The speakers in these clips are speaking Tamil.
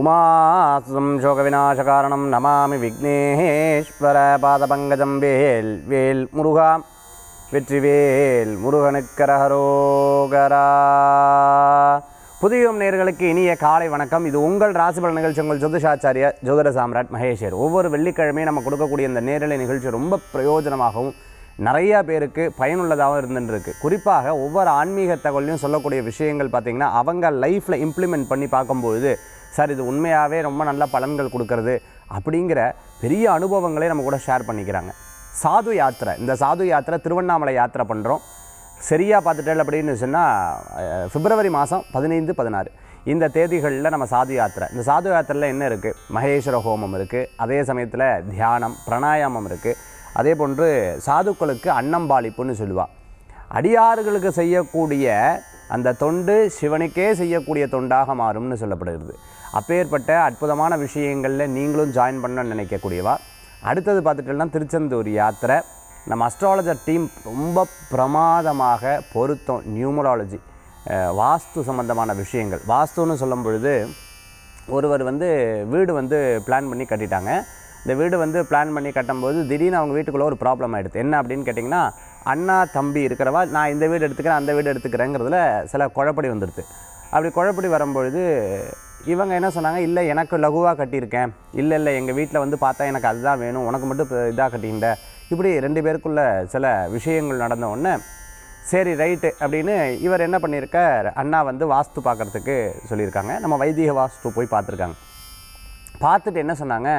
உமாசம் சோகவிநாசகாரணம் நமாமி விக்னேஸ்வர பாதபங்கஜம் வேல் வேல் वेल् வெற்றி வெற்றிவேல் முருகனுக்கரஹரோகரா புதியும் நேர்களுக்கு இனிய காலை வணக்கம் இது உங்கள் ராசிபல நிகழ்ச்சி உங்கள் ஜோதிஷாச்சாரிய ஜோதிட சாம்ராட் மகேஷர் ஒவ்வொரு வெள்ளிக்கிழமையும் நம்ம கொடுக்கக்கூடிய இந்த நேரலை நிகழ்ச்சி ரொம்ப பிரயோஜனமாகவும் நிறையா பேருக்கு பயனுள்ளதாகவும் இருந்துருக்கு குறிப்பாக ஒவ்வொரு ஆன்மீக தகவலையும் சொல்லக்கூடிய விஷயங்கள் பார்த்திங்கன்னா அவங்க லைஃப்பில் இம்ப்ளிமெண்ட் பண்ணி பார்க்கும்போது சார் இது உண்மையாகவே ரொம்ப நல்ல பலன்கள் கொடுக்கறது அப்படிங்கிற பெரிய அனுபவங்களே நம்ம கூட ஷேர் பண்ணிக்கிறாங்க சாது யாத்திரை இந்த சாது யாத்திரை திருவண்ணாமலை யாத்திரை பண்ணுறோம் சரியாக பார்த்துட்டேன் அப்படின்னு சொன்னால் பிப்ரவரி மாதம் பதினைந்து பதினாறு இந்த தேதிகளில் நம்ம சாது யாத்திரை இந்த சாது யாத்திரையில் என்ன இருக்குது மகேஸ்வர ஹோமம் இருக்குது அதே சமயத்தில் தியானம் பிரணாயாமம் இருக்குது அதே போன்று சாதுக்களுக்கு அன்னம்பாளிப்புன்னு சொல்லுவாள் அடியார்களுக்கு செய்யக்கூடிய அந்த தொண்டு சிவனுக்கே செய்யக்கூடிய தொண்டாக மாறும்னு சொல்லப்படுகிறது அப்பேற்பட்ட அற்புதமான விஷயங்களில் நீங்களும் ஜாயின் பண்ண நினைக்கக்கூடியவா அடுத்தது பார்த்துட்டோம்னா திருச்செந்தூர் யாத்திரை நம்ம அஸ்ட்ராலஜர் டீம் ரொம்ப பிரமாதமாக பொருத்தம் நியூமராலஜி வாஸ்து சம்மந்தமான விஷயங்கள் வாஸ்துன்னு சொல்லும் பொழுது ஒருவர் வந்து வீடு வந்து பிளான் பண்ணி கட்டிட்டாங்க இந்த வீடு வந்து பிளான் பண்ணி கட்டும்போது திடீர்னு அவங்க வீட்டுக்குள்ளே ஒரு ப்ராப்ளம் ஆகிடுது என்ன அப்படின்னு கேட்டிங்கன்னா அண்ணா தம்பி இருக்கிறவா நான் இந்த வீடு எடுத்துக்கிறேன் அந்த வீடு எடுத்துக்கிறேங்கிறதுல சில குழப்படி வந்துடுது அப்படி குழப்படி வரும்பொழுது இவங்க என்ன சொன்னாங்க இல்லை எனக்கு லகுவாக கட்டியிருக்கேன் இல்லை இல்லை எங்கள் வீட்டில் வந்து பார்த்தா எனக்கு அதுதான் வேணும் உனக்கு மட்டும் இப்போ இதாக கட்டியிருந்த இப்படி ரெண்டு பேருக்குள்ள சில விஷயங்கள் நடந்த உடனே சரி ரைட்டு அப்படின்னு இவர் என்ன பண்ணியிருக்க அண்ணா வந்து வாஸ்து பார்க்குறதுக்கு சொல்லியிருக்காங்க நம்ம வைதிக வாஸ்து போய் பார்த்துருக்காங்க பார்த்துட்டு என்ன சொன்னாங்க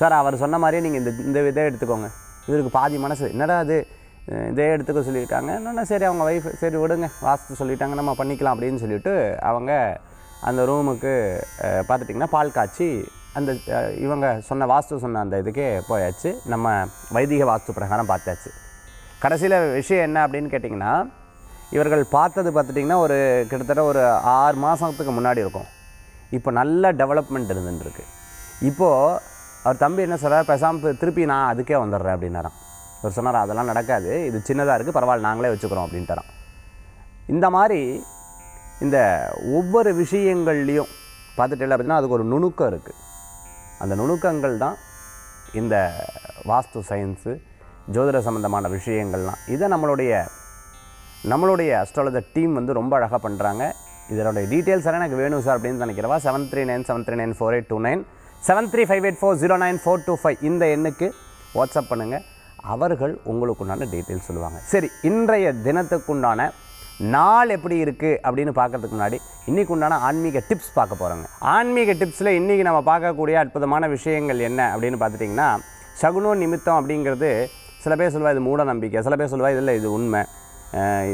சார் அவர் சொன்ன மாதிரியே நீங்கள் இந்த இந்த இதை எடுத்துக்கோங்க இவருக்கு பாதி மனசு என்னடா அது இதே எடுத்துக்க சொல்லியிருக்காங்க என்னென்னா சரி அவங்க ஒய்ஃப் சரி விடுங்க வாஸ்து சொல்லிட்டாங்க நம்ம பண்ணிக்கலாம் அப்படின்னு சொல்லிவிட்டு அவங்க அந்த ரூமுக்கு பார்த்துட்டிங்கன்னா பால் காய்ச்சி அந்த இவங்க சொன்ன வாஸ்து சொன்ன அந்த இதுக்கே போயாச்சு நம்ம வைதிக வாஸ்து பிரகாரம் பார்த்தாச்சு கடைசியில் விஷயம் என்ன அப்படின்னு கேட்டிங்கன்னா இவர்கள் பார்த்தது பார்த்துட்டிங்கன்னா ஒரு கிட்டத்தட்ட ஒரு ஆறு மாதத்துக்கு முன்னாடி இருக்கும் இப்போ நல்ல டெவலப்மெண்ட் இருந்துருக்கு இப்போது அவர் தம்பி என்ன சொல்கிறார் பேசாமல் திருப்பி நான் அதுக்கே வந்துடுறேன் அப்படின்னாரான் அவர் சொன்னார் அதெல்லாம் நடக்காது இது சின்னதாக இருக்குது பரவாயில்ல நாங்களே வச்சுக்கிறோம் அப்படின்ட்டுறான் இந்த மாதிரி இந்த ஒவ்வொரு விஷயங்கள்லேயும் பார்த்துட்டு அப்படின்னா அதுக்கு ஒரு நுணுக்கம் இருக்குது அந்த நுணுக்கங்கள் தான் இந்த வாஸ்து சயின்ஸு ஜோதிட சம்மந்தமான விஷயங்கள்லாம் இதை நம்மளுடைய நம்மளுடைய அஸ்ட்ராலஜர் டீம் வந்து ரொம்ப அழகாக பண்ணுறாங்க இதனுடைய டீட்டெயில்ஸ் எனக்கு வேணும் சார் அப்படின்னு நினைக்கிறவா seven three nine seven three nine four eight two nine seven three five eight four zero nine four two five இந்த எண்ணுக்கு வாட்ஸ்அப் பண்ணுங்கள் அவர்கள் உங்களுக்கு உண்டான டீட்டெயில்ஸ் சொல்லுவாங்க சரி இன்றைய தினத்துக்குண்டான நாள் எப்படி இருக்குது அப்படின்னு பார்க்குறதுக்கு முன்னாடி இன்றைக்கு உண்டான ஆன்மீக டிப்ஸ் பார்க்க போகிறோங்க ஆன்மீக டிப்ஸில் இன்றைக்கி நம்ம பார்க்கக்கூடிய அற்புதமான விஷயங்கள் என்ன அப்படின்னு பார்த்துட்டிங்கன்னா சகுனோ நிமித்தம் அப்படிங்கிறது சில பேர் சொல்லுவாள் இது மூட நம்பிக்கை சில பேர் சொல்லுவாள் இதில் இது உண்மை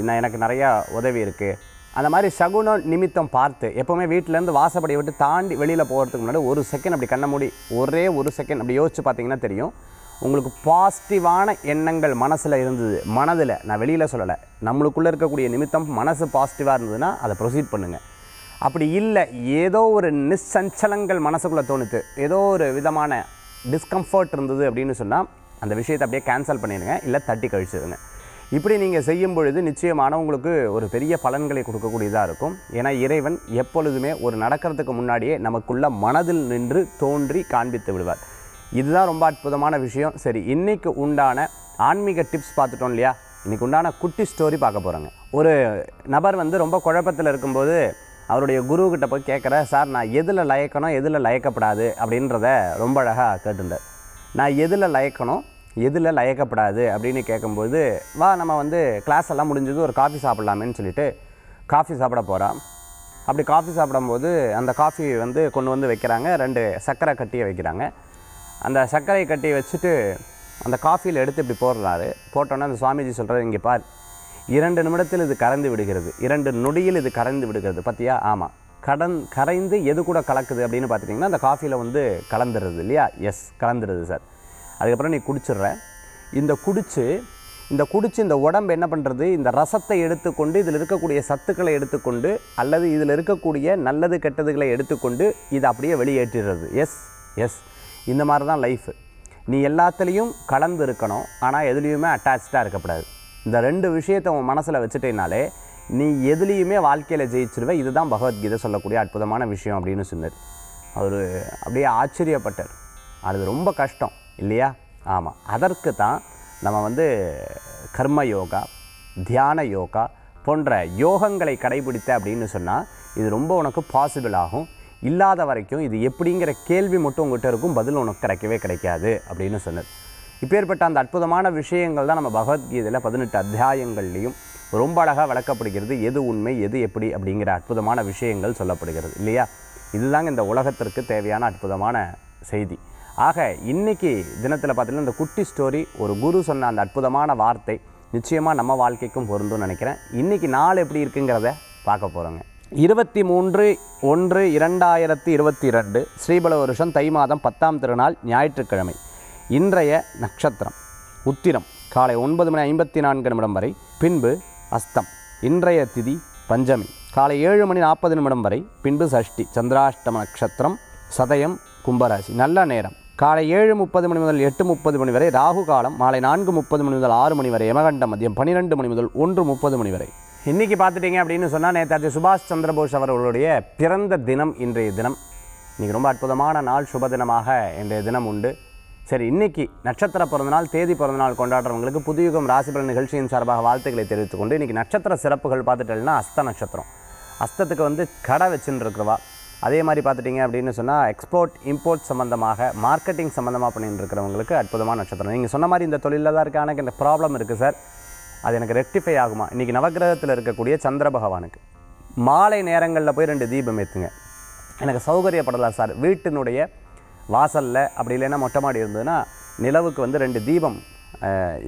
நான் எனக்கு நிறையா உதவி இருக்குது அந்த மாதிரி சகுனம் நிமித்தம் பார்த்து எப்போவுமே வீட்டிலேருந்து வாசப்படியை விட்டு தாண்டி வெளியில் போகிறதுக்கு முன்னாடி ஒரு செகண்ட் அப்படி கண்ண மூடி ஒரே ஒரு செகண்ட் அப்படி யோசித்து பார்த்தீங்கன்னா தெரியும் உங்களுக்கு பாசிட்டிவான எண்ணங்கள் மனசில் இருந்தது மனதில் நான் வெளியில் சொல்லலை நம்மளுக்குள்ளே இருக்கக்கூடிய நிமித்தம் மனசு பாசிட்டிவாக இருந்ததுன்னா அதை ப்ரொசீட் பண்ணுங்கள் அப்படி இல்லை ஏதோ ஒரு நிச்சஞ்சலங்கள் மனசுக்குள்ளே தோணுது ஏதோ ஒரு விதமான டிஸ்கம்ஃபர்ட் இருந்தது அப்படின்னு சொன்னால் அந்த விஷயத்தை அப்படியே கேன்சல் பண்ணிடுங்க இல்லை தட்டி கழிச்சிடுங்க இப்படி நீங்கள் செய்யும் பொழுது நிச்சயமான உங்களுக்கு ஒரு பெரிய பலன்களை கொடுக்கக்கூடியதாக இருக்கும் ஏன்னா இறைவன் எப்பொழுதுமே ஒரு நடக்கிறதுக்கு முன்னாடியே நமக்குள்ள மனதில் நின்று தோன்றி காண்பித்து விடுவார் இதுதான் ரொம்ப அற்புதமான விஷயம் சரி இன்றைக்கு உண்டான ஆன்மீக டிப்ஸ் பார்த்துட்டோம் இல்லையா இன்றைக்கு உண்டான குட்டி ஸ்டோரி பார்க்க போகிறாங்க ஒரு நபர் வந்து ரொம்ப குழப்பத்தில் இருக்கும்போது அவருடைய குருக்கிட்ட போய் கேட்குற சார் நான் எதில் லயக்கணும் எதில் லயக்கப்படாது அப்படின்றத ரொம்ப அழகாக கேட்டுருந்தார் நான் எதில் லயக்கணும் எதில் லயக்கப்படாது அப்படின்னு கேட்கும்போது வா நம்ம வந்து கிளாஸ் எல்லாம் முடிஞ்சது ஒரு காஃபி சாப்பிட்லாமேன்னு சொல்லிட்டு காஃபி சாப்பிட போகிறான் அப்படி காஃபி சாப்பிடும்போது அந்த காஃபி வந்து கொண்டு வந்து வைக்கிறாங்க ரெண்டு சர்க்கரை கட்டியை வைக்கிறாங்க அந்த சர்க்கரை கட்டியை வச்சுட்டு அந்த காஃபியில் எடுத்து இப்படி போடுறாரு போட்டோன்னே அந்த சுவாமிஜி சொல்கிறார் இங்கே பார் இரண்டு நிமிடத்தில் இது கரைந்து விடுகிறது இரண்டு நொடியில் இது கரைந்து விடுகிறது பார்த்தியா ஆமாம் கடன் கரைந்து எது கூட கலக்குது அப்படின்னு பார்த்துட்டிங்கன்னா அந்த காஃபியில் வந்து கலந்துடுறது இல்லையா எஸ் கலந்துடுது சார் அதுக்கப்புறம் நீ குடிச்சிடுற இந்த குடித்து இந்த குடிச்சு இந்த உடம்பு என்ன பண்ணுறது இந்த ரசத்தை எடுத்துக்கொண்டு இதில் இருக்கக்கூடிய சத்துக்களை எடுத்துக்கொண்டு அல்லது இதில் இருக்கக்கூடிய நல்லது கெட்டதுகளை எடுத்துக்கொண்டு இதை அப்படியே வெளியேற்றிடுறது எஸ் எஸ் இந்த மாதிரி தான் லைஃபு நீ எல்லாத்துலேயும் கலந்து இருக்கணும் ஆனால் எதுலேயுமே அட்டாச்சாக இருக்கக்கூடாது இந்த ரெண்டு விஷயத்தை உன் மனசில் வச்சுட்டேனாலே நீ எதுலேயுமே வாழ்க்கையில் ஜெயிச்சிருவே இதுதான் பகவத்கீதை சொல்லக்கூடிய அற்புதமான விஷயம் அப்படின்னு சொன்னார் அவர் அப்படியே ஆச்சரியப்பட்டார் அது ரொம்ப கஷ்டம் இல்லையா ஆமாம் அதற்கு தான் நம்ம வந்து கர்ம யோகா தியான யோகா போன்ற யோகங்களை கடைபிடித்த அப்படின்னு சொன்னால் இது ரொம்ப உனக்கு பாசிபிள் ஆகும் இல்லாத வரைக்கும் இது எப்படிங்கிற கேள்வி மட்டும் உங்கள்கிட்ட இருக்கும் பதில் உனக்கு கிடைக்கவே கிடைக்காது அப்படின்னு சொன்னது இப்பேற்பட்ட அந்த அற்புதமான விஷயங்கள் தான் நம்ம பகவத்கீதையில் பதினெட்டு அத்தியாயங்கள்லேயும் ரொம்ப அழகாக விளக்கப்படுகிறது எது உண்மை எது எப்படி அப்படிங்கிற அற்புதமான விஷயங்கள் சொல்லப்படுகிறது இல்லையா இதுதாங்க இந்த உலகத்திற்கு தேவையான அற்புதமான செய்தி ஆக இன்னைக்கு தினத்தில் பார்த்தீங்கன்னா இந்த குட்டி ஸ்டோரி ஒரு குரு சொன்ன அந்த அற்புதமான வார்த்தை நிச்சயமாக நம்ம வாழ்க்கைக்கும் பொருந்தும்னு நினைக்கிறேன் இன்றைக்கி நாள் எப்படி இருக்குங்கிறத பார்க்க போகிறோங்க இருபத்தி மூன்று ஒன்று இரண்டாயிரத்தி இருபத்தி ரெண்டு ஸ்ரீபல வருஷம் தை மாதம் பத்தாம் திருநாள் ஞாயிற்றுக்கிழமை இன்றைய நட்சத்திரம் உத்திரம் காலை ஒன்பது மணி ஐம்பத்தி நான்கு நிமிடம் வரை பின்பு அஸ்தம் இன்றைய திதி பஞ்சமி காலை ஏழு மணி நாற்பது நிமிடம் வரை பின்பு சஷ்டி சந்திராஷ்டம நட்சத்திரம் சதயம் கும்பராசி நல்ல நேரம் காலை ஏழு முப்பது மணி முதல் எட்டு முப்பது மணி வரை ராகு காலம் மாலை நான்கு முப்பது மணி முதல் ஆறு மணி வரை எமகண்ட மதியம் பன்னிரெண்டு மணி முதல் ஒன்று முப்பது மணி வரை இன்றைக்கி பார்த்துட்டீங்க அப்படின்னு சொன்னால் நேதாஜி சுபாஷ் சந்திரபோஸ் அவர்களுடைய பிறந்த தினம் இன்றைய தினம் இன்றைக்கி ரொம்ப அற்புதமான நாள் சுப தினமாக இன்றைய தினம் உண்டு சரி இன்னைக்கு நட்சத்திர பிறந்தநாள் தேதி பிறந்தநாள் கொண்டாடுறவங்களுக்கு புதுயுகம் ராசிபலன் நிகழ்ச்சியின் சார்பாக வாழ்த்துக்களை தெரிவித்துக்கொண்டு இன்றைக்கி நட்சத்திர சிறப்புகள் பார்த்துட்டேன்னா அஸ்த நட்சத்திரம் அஸ்தத்துக்கு வந்து கடை வச்சுன்னு இருக்கிறவா அதே மாதிரி பார்த்துட்டிங்க அப்படின்னு சொன்னால் எக்ஸ்போர்ட் இம்போர்ட் சம்மந்தமாக மார்க்கெட்டிங் சம்மந்தமாக பண்ணிட்டு இருக்கிறவங்களுக்கு அற்புதமான நட்சத்திரம் நீங்கள் சொன்ன மாதிரி இந்த தொழிலில் தான் இருக்க எனக்கு இந்த ப்ராப்ளம் இருக்குது சார் அது எனக்கு ரெக்டிஃபை ஆகுமா இன்றைக்கி நவகிரகத்தில் இருக்கக்கூடிய சந்திர பகவானுக்கு மாலை நேரங்களில் போய் ரெண்டு தீபம் ஏற்றுங்க எனக்கு சௌகரியப்படலாம் சார் வீட்டினுடைய வாசலில் அப்படி இல்லைன்னா மொட்டை மாடி இருந்ததுன்னா நிலவுக்கு வந்து ரெண்டு தீபம்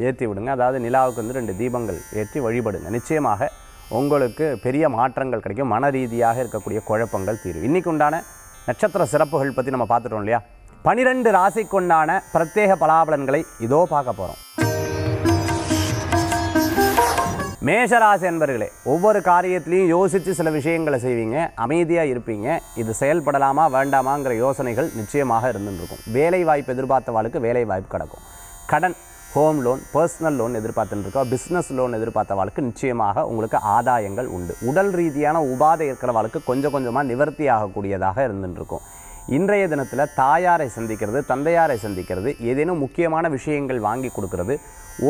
ஏற்றி விடுங்க அதாவது நிலாவுக்கு வந்து ரெண்டு தீபங்கள் ஏற்றி வழிபடுங்க நிச்சயமாக உங்களுக்கு பெரிய மாற்றங்கள் கிடைக்கும் மன ரீதியாக இருக்கக்கூடிய குழப்பங்கள் தீரும் இன்றைக்கு உண்டான நட்சத்திர சிறப்புகள் பற்றி நம்ம பார்த்துட்டோம் இல்லையா பனிரெண்டு ராசிக்குண்டான பிரத்யேக பலாபலன்களை இதோ பார்க்க போகிறோம் மேஷராசி என்பர்களே ஒவ்வொரு காரியத்திலையும் யோசித்து சில விஷயங்களை செய்வீங்க அமைதியாக இருப்பீங்க இது செயல்படலாமா வேண்டாமாங்கிற யோசனைகள் நிச்சயமாக இருந்துருக்கும் வேலை வாய்ப்பு எதிர்பார்த்தவாளுக்கு வேலை வாய்ப்பு கிடக்கும் கடன் ஹோம் லோன் பர்சனல் லோன் எதிர்பார்த்துருக்கோம் பிஸ்னஸ் லோன் எதிர்பார்த்த வாழ்க்கு நிச்சயமாக உங்களுக்கு ஆதாயங்கள் உண்டு உடல் ரீதியான உபாதை இருக்கிற வாழ்க்கை கொஞ்சம் கொஞ்சமாக நிவர்த்தி ஆகக்கூடியதாக இருந்துருக்கும் இன்றைய தினத்தில் தாயாரை சந்திக்கிறது தந்தையாரை சந்திக்கிறது ஏதேனும் முக்கியமான விஷயங்கள் வாங்கி கொடுக்கறது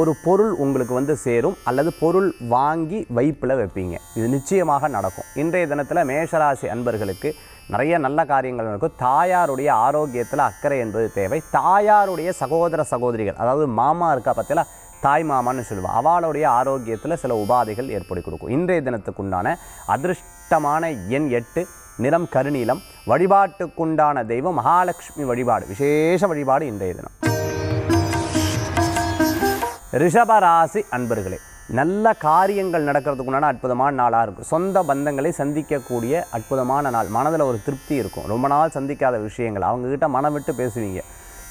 ஒரு பொருள் உங்களுக்கு வந்து சேரும் அல்லது பொருள் வாங்கி வைப்பில் வைப்பீங்க இது நிச்சயமாக நடக்கும் இன்றைய தினத்தில் மேஷராசி அன்பர்களுக்கு நிறைய நல்ல காரியங்கள் நடக்கும் தாயாருடைய ஆரோக்கியத்தில் அக்கறை என்பது தேவை தாயாருடைய சகோதர சகோதரிகள் அதாவது மாமா இருக்கா பார்த்தீங்களா தாய் மாமான்னு சொல்லுவாள் அவளுடைய ஆரோக்கியத்தில் சில உபாதைகள் ஏற்படி கொடுக்கும் இன்றைய தினத்துக்குண்டான அதிர்ஷ்டமான எண் எட்டு நிறம் கருநீலம் வழிபாட்டுக்குண்டான தெய்வம் மகாலட்சுமி வழிபாடு விசேஷ வழிபாடு இன்றைய தினம் ரிஷபராசி அன்பர்களே நல்ல காரியங்கள் நடக்கிறதுக்கு உண்டான அற்புதமான நாளாக இருக்கும் சொந்த பந்தங்களை சந்திக்கக்கூடிய அற்புதமான நாள் மனதில் ஒரு திருப்தி இருக்கும் ரொம்ப நாள் சந்திக்காத விஷயங்கள் அவங்கக்கிட்ட மனம் விட்டு பேசுவீங்க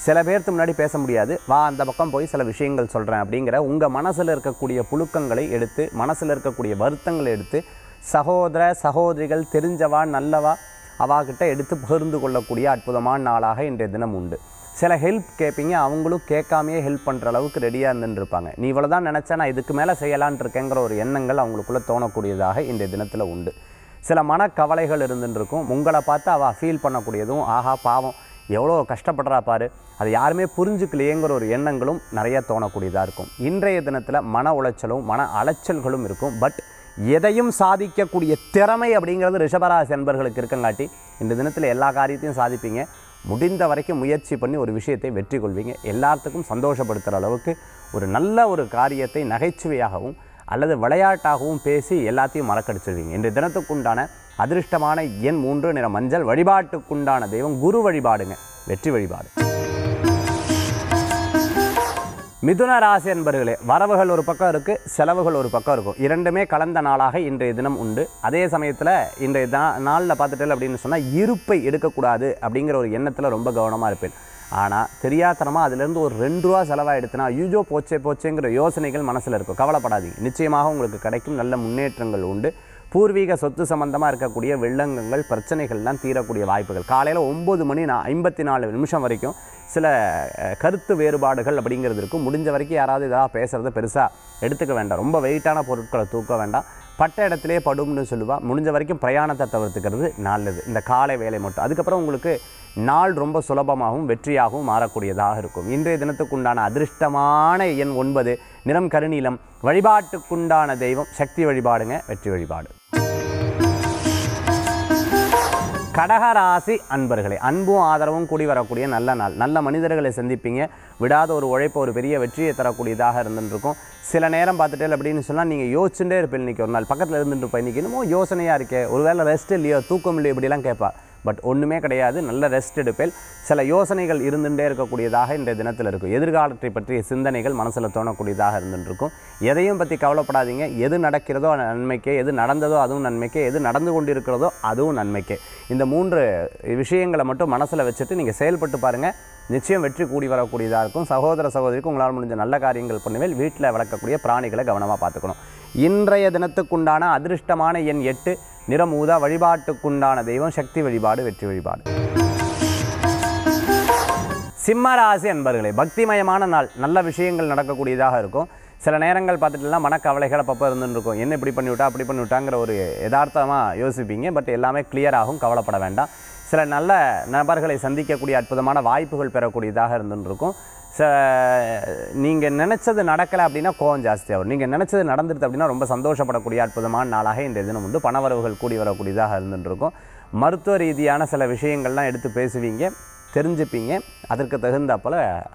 சில பேர்த்து முன்னாடி பேச முடியாது வா அந்த பக்கம் போய் சில விஷயங்கள் சொல்கிறேன் அப்படிங்கிற உங்கள் மனசில் இருக்கக்கூடிய புழுக்கங்களை எடுத்து மனசில் இருக்கக்கூடிய வருத்தங்களை எடுத்து சகோதர சகோதரிகள் தெரிஞ்சவா நல்லவா அவாகிட்ட எடுத்து பகிர்ந்து கொள்ளக்கூடிய அற்புதமான நாளாக இன்றைய தினம் உண்டு சில ஹெல்ப் கேட்பீங்க அவங்களும் கேட்காமையே ஹெல்ப் பண்ணுற அளவுக்கு ரெடியாக இருந்துருப்பாங்க நீ இவ்வளோ தான் நினச்சா நான் இதுக்கு மேலே செய்யலான் இருக்கேங்கிற ஒரு எண்ணங்கள் அவங்களுக்குள்ளே தோணக்கூடியதாக இந்த தினத்தில் உண்டு சில மனக்கவலைகள் இருந்துருக்கும் உங்களை பார்த்து அவள் ஃபீல் பண்ணக்கூடியதும் ஆஹா பாவம் எவ்வளோ கஷ்டப்படுறா பாரு அது யாருமே புரிஞ்சுக்கலையேங்கிற ஒரு எண்ணங்களும் நிறைய தோணக்கூடியதாக இருக்கும் இன்றைய தினத்தில் மன உளைச்சலும் மன அலைச்சல்களும் இருக்கும் பட் எதையும் சாதிக்கக்கூடிய திறமை அப்படிங்கிறது ரிஷபராசி அன்பர்களுக்கு இருக்கங்காட்டி இந்த தினத்தில் எல்லா காரியத்தையும் சாதிப்பீங்க முடிந்த வரைக்கும் முயற்சி பண்ணி ஒரு விஷயத்தை வெற்றி கொள்வீங்க எல்லாத்துக்கும் சந்தோஷப்படுத்துகிற அளவுக்கு ஒரு நல்ல ஒரு காரியத்தை நகைச்சுவையாகவும் அல்லது விளையாட்டாகவும் பேசி எல்லாத்தையும் மறக்கடிச்சிடுவீங்க இன்று தினத்துக்குண்டான அதிர்ஷ்டமான எண் மூன்று நிற மஞ்சள் வழிபாட்டுக்குண்டான தெய்வம் குரு வழிபாடுங்க வெற்றி வழிபாடு மிதுன ராசி என்பர்களே வரவுகள் ஒரு பக்கம் இருக்குது செலவுகள் ஒரு பக்கம் இருக்கும் இரண்டுமே கலந்த நாளாக இன்றைய தினம் உண்டு அதே சமயத்தில் இன்றைய நாளில் பார்த்துட்டேன் அப்படின்னு சொன்னால் இருப்பை எடுக்கக்கூடாது அப்படிங்கிற ஒரு எண்ணத்தில் ரொம்ப கவனமாக இருப்பேன் ஆனால் தெரியாத்தனமாக அதுலேருந்து ஒரு ரெண்டு ரூபா செலவாகிடுச்சுன்னா யூஜோ போச்சே போச்சேங்கிற யோசனைகள் மனசில் இருக்கும் கவலைப்படாதீங்க நிச்சயமாக உங்களுக்கு கிடைக்கும் நல்ல முன்னேற்றங்கள் உண்டு பூர்வீக சொத்து சம்பந்தமாக இருக்கக்கூடிய வில்லங்கங்கள் தான் தீரக்கூடிய வாய்ப்புகள் காலையில் ஒம்பது மணி நான் ஐம்பத்தி நாலு நிமிஷம் வரைக்கும் சில கருத்து வேறுபாடுகள் அப்படிங்கிறது இருக்கும் முடிஞ்ச வரைக்கும் யாராவது இதாக பேசுகிறத பெருசாக எடுத்துக்க வேண்டாம் ரொம்ப வெயிட்டான பொருட்களை தூக்க வேண்டாம் பட்ட இடத்துலேயே படும்னு சொல்லுவாள் முடிஞ்ச வரைக்கும் பிரயாணத்தை தவிர்த்துக்கிறது நல்லது இந்த காலை வேலை மட்டும் அதுக்கப்புறம் உங்களுக்கு நாள் ரொம்ப சுலபமாகவும் வெற்றியாகவும் மாறக்கூடியதாக இருக்கும் இன்றைய தினத்துக்குண்டான அதிர்ஷ்டமான எண் ஒன்பது நிறம் கருநீளம் வழிபாட்டுக்குண்டான தெய்வம் சக்தி வழிபாடுங்க வெற்றி வழிபாடு கடகராசி அன்பர்களே அன்பும் ஆதரவும் கூடி வரக்கூடிய நல்ல நாள் நல்ல மனிதர்களை சந்திப்பீங்க விடாத ஒரு உழைப்பு ஒரு பெரிய வெற்றியை தரக்கூடியதாக இருந்துருக்கும் சில நேரம் பார்த்துட்டே அப்படின்னு சொன்னால் நீங்கள் யோசிச்சுட்டே இருப்பேன் இன்றைக்கி ஒரு நாள் பக்கத்தில் இருந்துட்டு போய் இன்றைக்கி இன்னமும் யோசனையாக இருக்கே ஒரு வேளை ரெஸ்ட் இல்லையோ தூக்கம் இல்லையோ இப்படிலாம் கேட்பாள் பட் ஒன்றுமே கிடையாது நல்ல ரெஸ்ட் எடுப்பேல் சில யோசனைகள் இருந்துகிட்டே இருக்கக்கூடியதாக இன்றைய தினத்தில் இருக்கும் எதிர்காலத்தை பற்றிய சிந்தனைகள் மனசில் தோணக்கூடியதாக இருந்துருக்கும் எதையும் பற்றி கவலைப்படாதீங்க எது நடக்கிறதோ நன்மைக்கே எது நடந்ததோ அதுவும் நன்மைக்கே எது நடந்து கொண்டிருக்கிறதோ அதுவும் நன்மைக்கே இந்த மூன்று விஷயங்களை மட்டும் மனசில் வச்சுட்டு நீங்கள் செயல்பட்டு பாருங்கள் நிச்சயம் வெற்றி கூடி வரக்கூடியதாக இருக்கும் சகோதர சகோதரிக்கும் உங்களால் முடிஞ்ச நல்ல காரியங்கள் பண்ணுவேன் வீட்டில் வளர்க்கக்கூடிய பிராணிகளை கவனமாக பார்த்துக்கணும் இன்றைய தினத்துக்குண்டான அதிர்ஷ்டமான எண் எட்டு நிறமூதா வழிபாட்டுக்குண்டான தெய்வம் சக்தி வழிபாடு வெற்றி வழிபாடு சிம்மராசி அன்பர்களே பக்திமயமான நாள் நல்ல விஷயங்கள் நடக்கக்கூடியதாக இருக்கும் சில நேரங்கள் பார்த்துட்டுலாம் மனக்கவலைகள் அப்பப்போ இருக்கும் என்ன இப்படி பண்ணிவிட்டா அப்படி பண்ணிவிட்டாங்கிற ஒரு யதார்த்தமாக யோசிப்பீங்க பட் எல்லாமே கிளியர் ஆகும் கவலைப்பட வேண்டாம் சில நல்ல நபர்களை சந்திக்கக்கூடிய அற்புதமான வாய்ப்புகள் பெறக்கூடியதாக இருக்கும் ச நீங்கள் நினச்சது நடக்கலை அப்படின்னா கோவம் ஜாஸ்தி ஆகும் நீங்கள் நினச்சது நடந்துடுது அப்படின்னா ரொம்ப சந்தோஷப்படக்கூடிய அற்புதமான நாளாக இந்த தினம் உண்டு பணவரவுகள் கூடி வரக்கூடியதாக இருந்துட்டுருக்கும் மருத்துவ ரீதியான சில விஷயங்கள்லாம் எடுத்து பேசுவீங்க தெரிஞ்சுப்பீங்க அதற்கு தகுந்த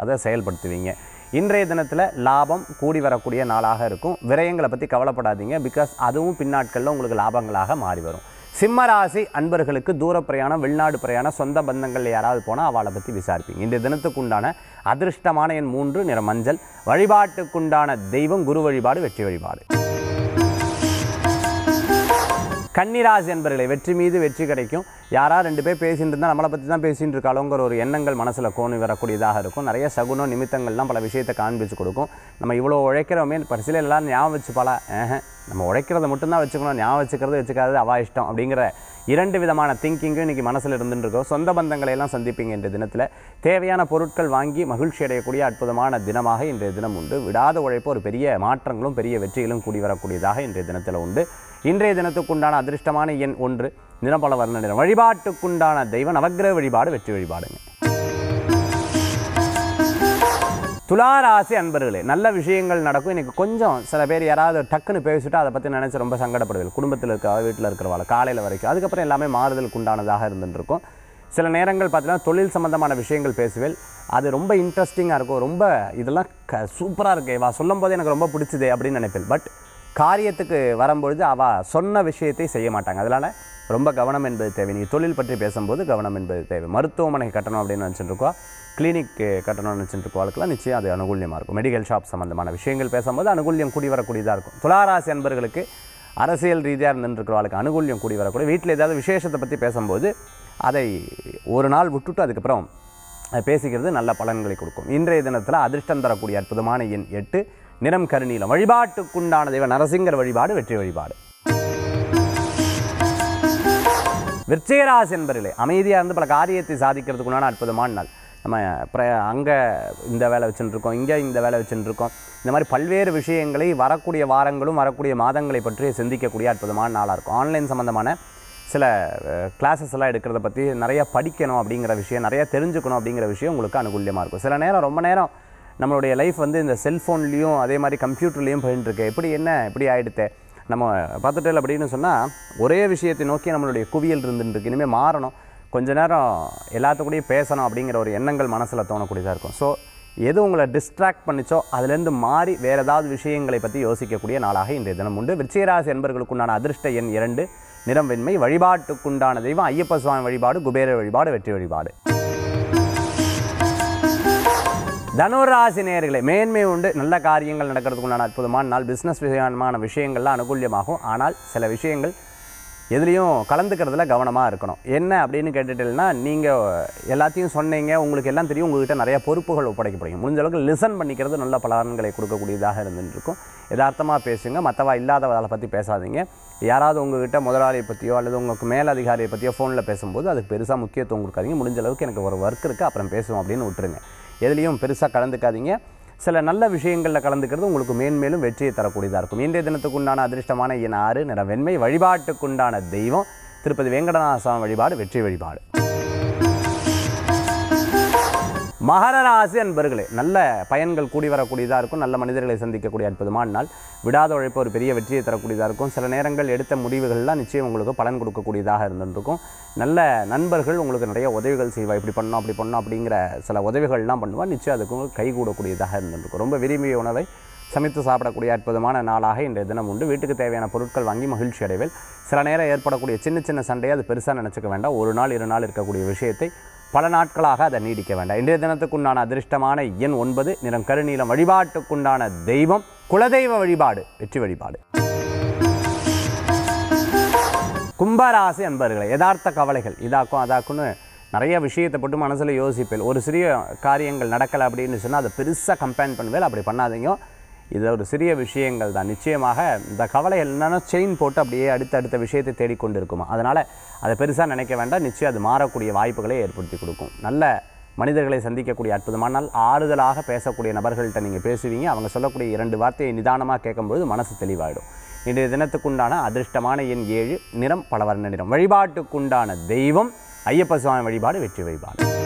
அதை செயல்படுத்துவீங்க இன்றைய தினத்தில் லாபம் கூடி வரக்கூடிய நாளாக இருக்கும் விரயங்களை பற்றி கவலைப்படாதீங்க பிகாஸ் அதுவும் பின்னாட்களில் உங்களுக்கு லாபங்களாக மாறி வரும் சிம்மராசி அன்பர்களுக்கு தூர பிரயாணம் வெளிநாடு பிரயாணம் சொந்த பந்தங்கள் யாராவது போனால் அவளை பற்றி விசாரிப்பீங்க இந்த தினத்துக்குண்டான அதிர்ஷ்டமான என் மூன்று நிற மஞ்சள் வழிபாட்டுக்குண்டான தெய்வம் குரு வழிபாடு வெற்றி வழிபாடு கன்னிராஜ் என்பர்களை வெற்றி மீது வெற்றி கிடைக்கும் யாராக ரெண்டு பேர் பேசிகிட்டு இருந்தால் நம்மளை பற்றி தான் பேசிகிட்டு இருக்காளோங்கிற ஒரு எண்ணங்கள் மனசில் கோணி வரக்கூடியதாக இருக்கும் நிறைய சகுனம் நிமித்தங்கள்லாம் பல விஷயத்தை காண்பிச்சு கொடுக்கும் நம்ம இவ்வளோ உழைக்கிறோமே பரிசில எல்லாம் ஞாபகம் வச்சு பல நம்ம உழைக்கிறத மட்டும்தான் வச்சுக்கணும் ஞாபகம் வச்சுக்கிறது வச்சுக்காதது அவா இஷ்டம் அப்படிங்கிற இரண்டு விதமான திங்கிங்கும் இன்றைக்கி மனசில் இருந்துருக்கோம் சொந்த பந்தங்களை எல்லாம் சந்திப்பீங்க இன்றைய தினத்தில் தேவையான பொருட்கள் வாங்கி மகிழ்ச்சி அடையக்கூடிய அற்புதமான தினமாக இன்றைய தினம் உண்டு விடாத உழைப்பு ஒரு பெரிய மாற்றங்களும் பெரிய வெற்றிகளும் கூடி வரக்கூடியதாக இன்றைய தினத்தில் உண்டு இன்றைய தினத்துக்குண்டான அதிர்ஷ்டமான எண் ஒன்று நிறம்பல வர்ண நிறம் வழிபாட்டுக்குண்டான தெய்வ நவகிரக வழிபாடு வெற்றி வழிபாடுங்க துளாராசி அன்பர்களே நல்ல விஷயங்கள் நடக்கும் எனக்கு கொஞ்சம் சில பேர் யாராவது டக்குன்னு பேசிட்டு அதை பற்றி நினச்சி ரொம்ப சங்கடப்படுதல் குடும்பத்தில் இருக்க வீட்டில் இருக்கிறவாள் காலையில் வரைக்கும் அதுக்கப்புறம் எல்லாமே மாறுதலுக்கு உண்டானதாக இருந்துருக்கும் சில நேரங்கள் பார்த்திங்கன்னா தொழில் சம்மந்தமான விஷயங்கள் பேசுவேல் அது ரொம்ப இன்ட்ரெஸ்டிங்காக இருக்கும் ரொம்ப இதெல்லாம் க சூப்பராக இருக்கு வா சொல்லும் போது எனக்கு ரொம்ப பிடிச்சது அப்படின்னு நினைப்பேன் பட் காரியத்துக்கு வரும்பொழுது அவள் சொன்ன விஷயத்தை செய்ய மாட்டாங்க அதனால் ரொம்ப கவனம் என்பது தேவை நீங்கள் தொழில் பற்றி பேசும்போது கவனம் என்பது தேவை மருத்துவமனை கட்டணம் அப்படின்னு நினச்சிட்டு இருக்கோம் கிளினிக் கட்டணம்னு நினச்சிட்டு வாழ்க்கலாம் நிச்சயம் அது அனுகூலியமாக இருக்கும் மெடிக்கல் ஷாப் சம்மந்தமான விஷயங்கள் பேசும்போது அனுகூலியம் கூடி வரக்கூடியதாக இருக்கும் துளாராசி என்பர்களுக்கு அரசியல் ரீதியாக இருந்துருக்கிறவர்களுக்கு அனுகூலியம் கூடி வரக்கூடிய வீட்டில் ஏதாவது விசேஷத்தை பற்றி பேசும்போது அதை ஒரு நாள் விட்டுட்டு அதுக்கப்புறம் பேசிக்கிறது நல்ல பலன்களை கொடுக்கும் இன்றைய தினத்தில் அதிர்ஷ்டம் தரக்கூடிய அற்புதமான எண் எட்டு நிறம் கருநீலம் வழிபாட்டுக்குண்டான தெய்வ நரசிங்கர் வழிபாடு வெற்றி வழிபாடு விருச்சேராசி என்பரிலே அமைதியாக இருந்து பல காரியத்தை சாதிக்கிறதுக்குண்டான அற்புதமான நாள் நம்ம ப்ர அங்கே இந்த வேலை வச்சுட்டுருக்கோம் இங்கே இந்த வேலை வச்சுட்டுருக்கோம் இந்த மாதிரி பல்வேறு விஷயங்களை வரக்கூடிய வாரங்களும் வரக்கூடிய மாதங்களை பற்றி சிந்திக்கக்கூடிய அற்புதமான நாளாக இருக்கும் ஆன்லைன் சம்மந்தமான சில கிளாஸஸ் எல்லாம் எடுக்கிறத பற்றி நிறையா படிக்கணும் அப்படிங்கிற விஷயம் நிறையா தெரிஞ்சுக்கணும் அப்படிங்கிற விஷயம் உங்களுக்கு அனுகூலியமாக இருக்கும் சில நேரம் ரொம்ப நேரம் நம்மளுடைய லைஃப் வந்து இந்த செல்ஃபோன்லேயும் அதே மாதிரி கம்ப்யூட்டர்லேயும் இருக்கு எப்படி என்ன இப்படி ஆகிடுத்து நம்ம பார்த்துட்டேன் அப்படின்னு சொன்னால் ஒரே விஷயத்தை நோக்கி நம்மளுடைய குவியல் இருந்துருக்கு இனிமேல் மாறணும் கொஞ்ச நேரம் எல்லாத்துக்கூடையும் பேசணும் அப்படிங்கிற ஒரு எண்ணங்கள் மனசில் தோணக்கூடியதாக இருக்கும் ஸோ எது உங்களை டிஸ்ட்ராக்ட் பண்ணிச்சோ அதுலேருந்து மாறி வேறு ஏதாவது விஷயங்களை பற்றி யோசிக்கக்கூடிய நாளாக இன்றைய தினம் உண்டு விருச்சிகராசி என்பர்களுக்குண்டான அதிர்ஷ்ட எண் இரண்டு நிறம் வெண்மை வழிபாட்டுக்குண்டான தெய்வம் ஐயப்ப சுவாமி வழிபாடு குபேர வழிபாடு வெற்றி வழிபாடு தனுராசி நேர்களை மேன்மை உண்டு நல்ல காரியங்கள் நடக்கிறதுக்குண்டான அற்புதமான நாள் பிஸ்னஸ் விஷயமான விஷயங்கள்லாம் அனுகூல்யமாகும் ஆனால் சில விஷயங்கள் எதுலேயும் கலந்துக்கிறதுல கவனமாக இருக்கணும் என்ன அப்படின்னு கேட்டுட்டீங்கன்னா நீங்கள் எல்லாத்தையும் சொன்னீங்க உங்களுக்கு எல்லாம் தெரியும் உங்கள்கிட்ட நிறையா பொறுப்புகள் ஒப்படைக்கப்படும் முடிஞ்ச அளவுக்கு லிசன் பண்ணிக்கிறது நல்ல பலன்களை கொடுக்கக்கூடியதாக இருந்துருக்கும் எதார்த்தமாக பேசுங்க மற்றவா இல்லாதவளை பற்றி பேசாதீங்க யாராவது உங்கள்கிட்ட முதலாளியை பற்றியோ அல்லது உங்களுக்கு மேலதிகாரியை பற்றியோ ஃபோனில் பேசும்போது அதுக்கு பெருசாக முக்கியத்துவம் கொடுக்காதீங்க முடிஞ்ச அளவுக்கு எனக்கு ஒரு ஒர்க் இருக்குது அப்புறம் பேசுவோம் அப்படின்னு விட்டுருங்க எதுலேயும் பெருசாக கலந்துக்காதீங்க சில நல்ல விஷயங்களில் கலந்துக்கிறது உங்களுக்கு மேன்மேலும் வெற்றியை தரக்கூடியதாக இருக்கும் இன்றைய தினத்துக்குண்டான அதிர்ஷ்டமான என ஆறு நிற வெண்மை வழிபாட்டுக்குண்டான தெய்வம் திருப்பதி வெங்கடநாத சுவாமி வழிபாடு வெற்றி வழிபாடு மகரராசி அன்பர்களே நல்ல பயன்கள் கூடி வரக்கூடியதாக இருக்கும் நல்ல மனிதர்களை சந்திக்கக்கூடிய அற்புதமான நாள் விடாத உழைப்பு ஒரு பெரிய வெற்றியை தரக்கூடியதாக இருக்கும் சில நேரங்கள் எடுத்த முடிவுகள்லாம் நிச்சயம் உங்களுக்கு பலன் கொடுக்கக்கூடியதாக இருந்துருக்கும் நல்ல நண்பர்கள் உங்களுக்கு நிறைய உதவிகள் செய்வா இப்படி பண்ணோம் அப்படி பண்ணோம் அப்படிங்கிற சில உதவிகள்லாம் பண்ணுவாள் நிச்சயம் அதுக்கு உங்களுக்கு கைகூடக்கூடியதாக இருந்துருக்கும் ரொம்ப விரும்பிய உணவை சமைத்து சாப்பிடக்கூடிய அற்புதமான நாளாக இன்றைய தினம் உண்டு வீட்டுக்கு தேவையான பொருட்கள் வாங்கி மகிழ்ச்சி அடைவில் சில நேரம் ஏற்படக்கூடிய சின்ன சின்ன சண்டையை அது பெருசாக நினச்சிக்க வேண்டாம் ஒரு நாள் இரு நாள் இருக்கக்கூடிய விஷயத்தை பல நாட்களாக அதை நீடிக்க வேண்டாம் இன்றைய தினத்துக்குண்டான அதிர்ஷ்டமான எண் ஒன்பது நிறம் கருநீளம் வழிபாட்டுக்குண்டான தெய்வம் குலதெய்வ வழிபாடு வெற்றி வழிபாடு கும்பராசி அன்பர்களை யதார்த்த கவலைகள் இதாக்கும் அதாக்குன்னு நிறைய விஷயத்தை போட்டு மனசில் யோசிப்பேன் ஒரு சிறிய காரியங்கள் நடக்கலை அப்படின்னு சொன்னால் அதை பெருசாக கம்பேன் பண்ணுவேன் அப்படி பண்ணாதீங்க இது ஒரு சிறிய விஷயங்கள் தான் நிச்சயமாக இந்த கவலைகள் என்னென்னா செயின் போட்டு அப்படியே அடுத்த அடுத்த விஷயத்தை தேடிக்கொண்டிருக்குமா அதனால் அதை பெருசாக நினைக்க வேண்டாம் நிச்சயம் அது மாறக்கூடிய வாய்ப்புகளை ஏற்படுத்தி கொடுக்கும் நல்ல மனிதர்களை சந்திக்கக்கூடிய அற்புதமானால் ஆறுதலாக பேசக்கூடிய நபர்கள்ட்ட நீங்கள் பேசுவீங்க அவங்க சொல்லக்கூடிய இரண்டு வார்த்தையை நிதானமாக கேட்கும்போது மனசு தெளிவாயிடும் இன்றைய தினத்துக்குண்டான அதிர்ஷ்டமான எண் ஏழு நிறம் பலவர்ண நிறம் வழிபாட்டுக்குண்டான தெய்வம் ஐயப்ப சுவாமி வழிபாடு வெற்றி வழிபாடு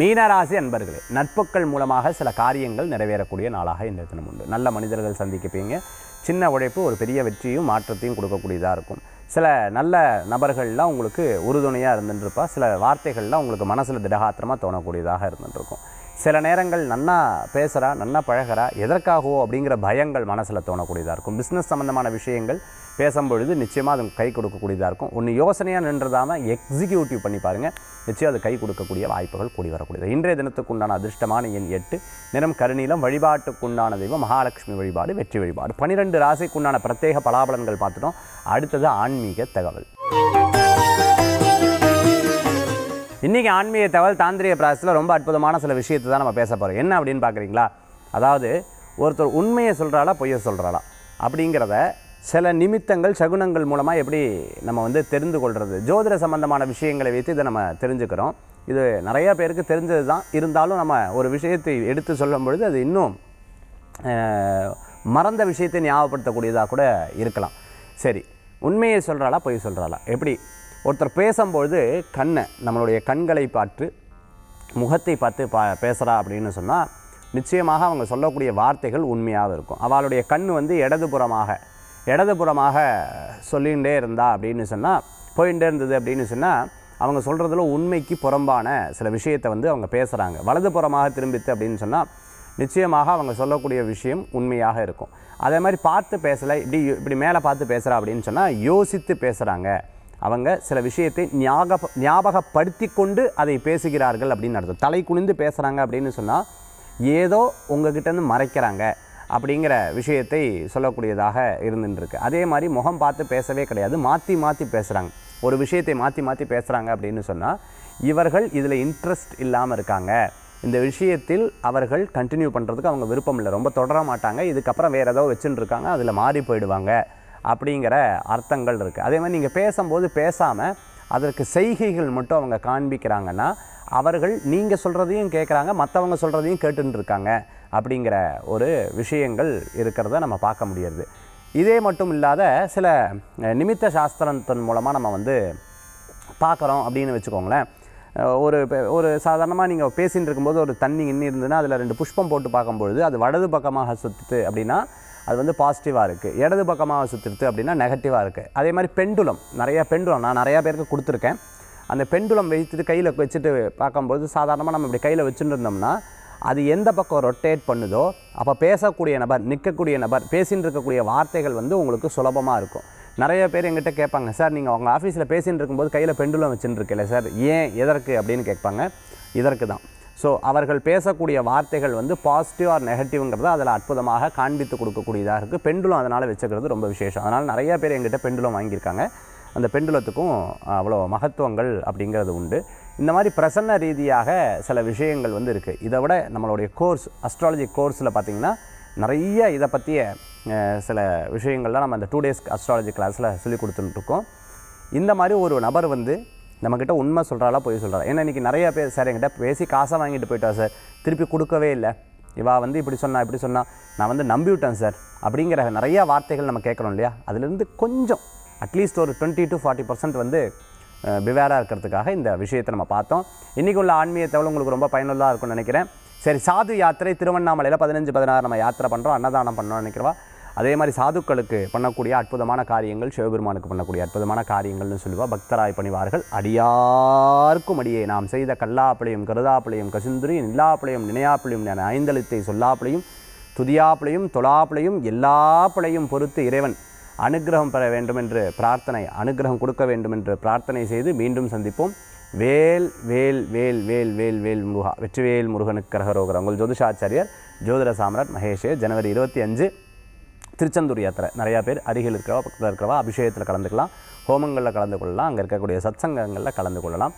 மீனராசி அன்பர்களே நட்புகள் மூலமாக சில காரியங்கள் நிறைவேறக்கூடிய நாளாக இந்த தினம் உண்டு நல்ல மனிதர்கள் சந்திக்கப்பீங்க சின்ன உழைப்பு ஒரு பெரிய வெற்றியும் மாற்றத்தையும் கொடுக்கக்கூடியதாக இருக்கும் சில நல்ல நபர்கள்லாம் உங்களுக்கு உறுதுணையாக இருந்துட்டுருப்பா சில வார்த்தைகள்லாம் உங்களுக்கு மனசில் திடகாத்திரமாக தோணக்கூடியதாக இருந்துகிட்டு இருக்கும் சில நேரங்கள் நன்னா பேசுகிறா நன்னா பழகிறா எதற்காகவோ அப்படிங்கிற பயங்கள் மனசில் தோணக்கூடியதாக இருக்கும் பிஸ்னஸ் சம்மந்தமான விஷயங்கள் பேசும்பொழுது நிச்சயமாக அது கை கொடுக்கக்கூடியதாக இருக்கும் ஒன்று யோசனையாக நின்றதாமல் எக்ஸிக்யூட்டிவ் பண்ணி பாருங்கள் நிச்சயம் அது கை கொடுக்கக்கூடிய வாய்ப்புகள் கூடி வரக்கூடியது இன்றைய தினத்துக்கு உண்டான அதிர்ஷ்டமான எண் எட்டு நிறம் கருநீளம் வழிபாட்டுக்குண்டான தெய்வம் மகாலட்சுமி வழிபாடு வெற்றி வழிபாடு பனிரெண்டு ராசிக்குண்டான பிரத்யேக பலாபலன்கள் பார்த்துட்டோம் அடுத்தது ஆன்மீக தகவல் இன்றைக்கி ஆன்மீக தகவல் தாந்திரிய பிராசத்தில் ரொம்ப அற்புதமான சில விஷயத்தை தான் நம்ம பேச போகிறோம் என்ன அப்படின்னு பார்க்குறீங்களா அதாவது ஒருத்தர் உண்மையை சொல்கிறாளா பொய்யை சொல்கிறாளா அப்படிங்கிறத சில நிமித்தங்கள் சகுனங்கள் மூலமாக எப்படி நம்ம வந்து தெரிந்து கொள்கிறது ஜோதிட சம்பந்தமான விஷயங்களை வைத்து இதை நம்ம தெரிஞ்சுக்கிறோம் இது நிறையா பேருக்கு தெரிஞ்சது தான் இருந்தாலும் நம்ம ஒரு விஷயத்தை எடுத்து சொல்லும் பொழுது அது இன்னும் மறந்த விஷயத்தை ஞாபகப்படுத்தக்கூடியதாக கூட இருக்கலாம் சரி உண்மையை சொல்கிறாளா பொய் சொல்கிறாளா எப்படி ஒருத்தர் பேசும்பொழுது கண்ணை நம்மளுடைய கண்களை பார்த்து முகத்தை பார்த்து பா பேசுகிறா அப்படின்னு சொன்னால் நிச்சயமாக அவங்க சொல்லக்கூடிய வார்த்தைகள் உண்மையாக இருக்கும் அவளுடைய கண் வந்து இடதுபுறமாக இடதுபுறமாக சொல்லிகிட்டே இருந்தா அப்படின்னு சொன்னால் போயிட்டே இருந்தது அப்படின்னு சொன்னால் அவங்க சொல்கிறதுல உண்மைக்கு புறம்பான சில விஷயத்தை வந்து அவங்க பேசுகிறாங்க வலதுபுறமாக திரும்பித்து அப்படின்னு சொன்னால் நிச்சயமாக அவங்க சொல்லக்கூடிய விஷயம் உண்மையாக இருக்கும் அதே மாதிரி பார்த்து பேசலை இப்படி இப்படி மேலே பார்த்து பேசுகிறா அப்படின்னு சொன்னால் யோசித்து பேசுகிறாங்க அவங்க சில விஷயத்தை ஞாபக ஞாபகப்படுத்தி கொண்டு அதை பேசுகிறார்கள் அப்படின்னு அர்த்தம் தலை குனிந்து பேசுகிறாங்க அப்படின்னு சொன்னால் ஏதோ உங்ககிட்டருந்து மறைக்கிறாங்க அப்படிங்கிற விஷயத்தை சொல்லக்கூடியதாக இருந்துருக்கு அதே மாதிரி முகம் பார்த்து பேசவே கிடையாது மாற்றி மாற்றி பேசுகிறாங்க ஒரு விஷயத்தை மாற்றி மாற்றி பேசுகிறாங்க அப்படின்னு சொன்னால் இவர்கள் இதில் இன்ட்ரெஸ்ட் இல்லாமல் இருக்காங்க இந்த விஷயத்தில் அவர்கள் கண்டினியூ பண்ணுறதுக்கு அவங்க விருப்பம் இல்லை ரொம்ப தொடர மாட்டாங்க இதுக்கப்புறம் வேறு ஏதோ வச்சுன்னு இருக்காங்க அதில் மாறி போயிடுவாங்க அப்படிங்கிற அர்த்தங்கள் இருக்குது அதே மாதிரி நீங்கள் பேசும்போது பேசாமல் அதற்கு செய்கைகள் மட்டும் அவங்க காண்பிக்கிறாங்கன்னா அவர்கள் நீங்கள் சொல்கிறதையும் கேட்குறாங்க மற்றவங்க சொல்கிறதையும் கேட்டுருக்காங்க அப்படிங்கிற ஒரு விஷயங்கள் இருக்கிறத நம்ம பார்க்க முடியறது இதே மட்டும் இல்லாத சில நிமித்த சாஸ்திரத்தின் மூலமாக நம்ம வந்து பார்க்குறோம் அப்படின்னு வச்சுக்கோங்களேன் ஒரு ஒரு சாதாரணமாக நீங்கள் பேசிகிட்டு இருக்கும்போது ஒரு தண்ணி இன்னி இருந்ததுன்னா அதில் ரெண்டு புஷ்பம் போட்டு பார்க்கும்பொழுது அது வடது பக்கமாக சுற்றுது அப்படின்னா அது வந்து பாசிட்டிவாக இருக்குது இடது பக்கமாக சுற்றுறது அப்படின்னா நெகட்டிவாக இருக்குது அதே மாதிரி பெண்டுலம் நிறையா பெண்டுலம் நான் நிறையா பேருக்கு கொடுத்துருக்கேன் அந்த பெண்டுலம் வைத்துட்டு கையில் வச்சுட்டு பார்க்கும்போது சாதாரணமாக நம்ம இப்படி கையில் வச்சுட்டு இருந்தோம்னா அது எந்த பக்கம் ரொட்டேட் பண்ணுதோ அப்போ பேசக்கூடிய நபர் நிற்கக்கூடிய நபர் பேசின்னு இருக்கக்கூடிய வார்த்தைகள் வந்து உங்களுக்கு சுலபமாக இருக்கும் நிறைய பேர் எங்கிட்ட கேட்பாங்க சார் நீங்கள் அவங்க ஆஃபீஸில் பேசின்னு இருக்கும்போது கையில் பெண்டுலம் வச்சுட்டு இருக்கில்ல சார் ஏன் எதற்கு அப்படின்னு கேட்பாங்க இதற்கு தான் ஸோ அவர்கள் பேசக்கூடிய வார்த்தைகள் வந்து பாசிட்டிவ் ஆர் நெகட்டிவ்ங்கிறத அதில் அற்புதமாக காண்பித்து கொடுக்கக்கூடியதாக இருக்குது பெண்டுலம் அதனால் வச்சுக்கிறது ரொம்ப விசேஷம் அதனால் நிறையா பேர் எங்கிட்ட பெண்டுலம் வாங்கியிருக்காங்க அந்த பெண்டுலத்துக்கும் அவ்வளோ மகத்துவங்கள் அப்படிங்கிறது உண்டு இந்த மாதிரி பிரசன்ன ரீதியாக சில விஷயங்கள் வந்து இருக்குது இதை விட நம்மளுடைய கோர்ஸ் அஸ்ட்ராலஜி கோர்ஸில் பார்த்திங்கன்னா நிறைய இதை பற்றிய சில விஷயங்கள்லாம் நம்ம அந்த டூ டேஸ் அஸ்ட்ராலஜி கிளாஸில் சொல்லி கொடுத்துட்டுருக்கோம் இந்த மாதிரி ஒரு நபர் வந்து நம்மக்கிட்ட உண்மை சொல்கிறாளா போய் சொல்கிறாள் ஏன்னா இன்றைக்கி நிறையா பேர் சார் என்கிட்ட பேசி காசாக வாங்கிட்டு போயிட்டா சார் திருப்பி கொடுக்கவே இல்லை இவா வந்து இப்படி சொன்னா இப்படி சொன்னால் நான் வந்து நம்பிவிட்டேன் சார் அப்படிங்கிற நிறையா வார்த்தைகள் நம்ம கேட்குறோம் இல்லையா அதுலேருந்து கொஞ்சம் அட்லீஸ்ட் ஒரு டுவெண்ட்டி டு ஃபார்ட்டி பர்சன்ட் வந்து விவேராக இருக்கிறதுக்காக இந்த விஷயத்தை நம்ம பார்த்தோம் இன்றைக்கி உள்ள ஆன்மீக உங்களுக்கு ரொம்ப பயனுள்ளதாக இருக்கும்னு நினைக்கிறேன் சரி சாது யாத்திரை திருவண்ணாமலையில் பதினஞ்சு பதினாறு நம்ம யாத்திரை பண்ணுறோம் அன்னதானம் பண்ணோம்னு நினைக்கிறவா அதே மாதிரி சாதுக்களுக்கு பண்ணக்கூடிய அற்புதமான காரியங்கள் சிவபெருமானுக்கு பண்ணக்கூடிய அற்புதமான காரியங்கள்னு சொல்லுவா பக்தராய் பணிவார்கள் அடியாருக்கும் அடியே நாம் செய்த கல்லாப்பிளையும் கருதாப்பிளையும் கசுந்திரியும் நில்லாப்பிளையும் நினையாப்பிளையும் ஐந்தளித்தை சொல்லாப்பிளையும் துதியாப்பிளையும் தொழாப்பிளையும் எல்லா பிளையும் பொறுத்து இறைவன் அனுகிரகம் பெற வேண்டும் என்று பிரார்த்தனை அனுகிரகம் கொடுக்க வேண்டும் என்று பிரார்த்தனை செய்து மீண்டும் சந்திப்போம் வேல் வேல் வேல் வேல் வேல் வேல் முருகா வெற்றிவேல் முருகனுக்கு கரகரோகர் உங்கள் ஜோதிஷாச்சாரியர் ஜோதிட சாம்ராட் மகேஷே ஜனவரி இருபத்தி அஞ்சு திருச்செந்தூர் யாத்திரை நிறையா பேர் அருகில் இருக்கிறவா பக்கத்தில் இருக்கிறவா அபிஷேகத்தில் கலந்துக்கலாம் ஹோமங்களில் கலந்து கொள்ளலாம் அங்கே இருக்கக்கூடிய சத்சங்கங்களில் கலந்து கொள்ளலாம்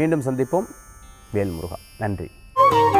மீண்டும் சந்திப்போம் வேல்முருகா நன்றி